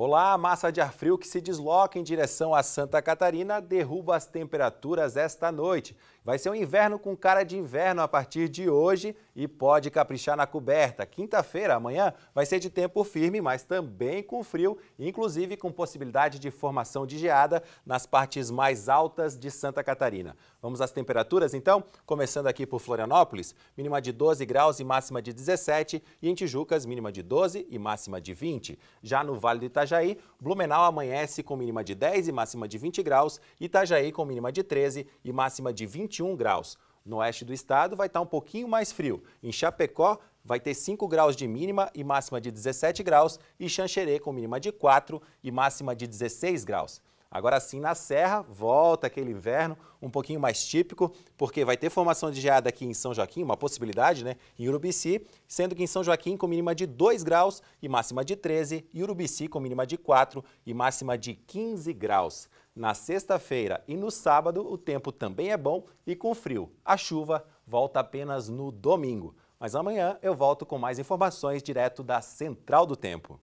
Olá, a massa de ar frio que se desloca em direção a Santa Catarina derruba as temperaturas esta noite. Vai ser um inverno com cara de inverno a partir de hoje e pode caprichar na coberta. Quinta-feira, amanhã, vai ser de tempo firme, mas também com frio, inclusive com possibilidade de formação de geada nas partes mais altas de Santa Catarina. Vamos às temperaturas então? Começando aqui por Florianópolis, mínima de 12 graus e máxima de 17, e em Tijucas, mínima de 12 e máxima de 20. Já no Vale do Itajaí, Itajaí, Blumenau amanhece com mínima de 10 e máxima de 20 graus, Itajaí com mínima de 13 e máxima de 21 graus. No oeste do estado vai estar tá um pouquinho mais frio. Em Chapecó vai ter 5 graus de mínima e máxima de 17 graus e Xanxerê com mínima de 4 e máxima de 16 graus. Agora sim, na Serra, volta aquele inverno um pouquinho mais típico, porque vai ter formação de geada aqui em São Joaquim, uma possibilidade, né? Em Urubici, sendo que em São Joaquim com mínima de 2 graus e máxima de 13, e Urubici com mínima de 4 e máxima de 15 graus. Na sexta-feira e no sábado, o tempo também é bom e com frio. A chuva volta apenas no domingo. Mas amanhã eu volto com mais informações direto da Central do Tempo.